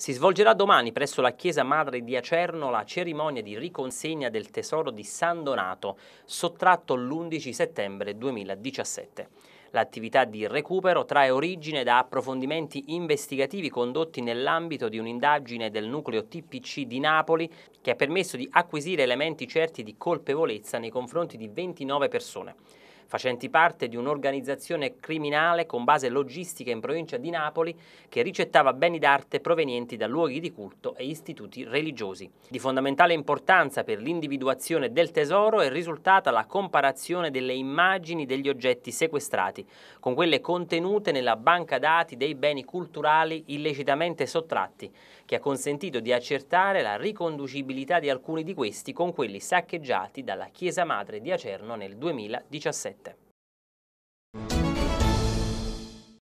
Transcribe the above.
Si svolgerà domani presso la Chiesa Madre di Acerno la cerimonia di riconsegna del tesoro di San Donato, sottratto l'11 settembre 2017. L'attività di recupero trae origine da approfondimenti investigativi condotti nell'ambito di un'indagine del nucleo TPC di Napoli che ha permesso di acquisire elementi certi di colpevolezza nei confronti di 29 persone facenti parte di un'organizzazione criminale con base logistica in provincia di Napoli che ricettava beni d'arte provenienti da luoghi di culto e istituti religiosi. Di fondamentale importanza per l'individuazione del tesoro è risultata la comparazione delle immagini degli oggetti sequestrati con quelle contenute nella banca dati dei beni culturali illecitamente sottratti, che ha consentito di accertare la riconducibilità di alcuni di questi con quelli saccheggiati dalla Chiesa Madre di Acerno nel 2017. them.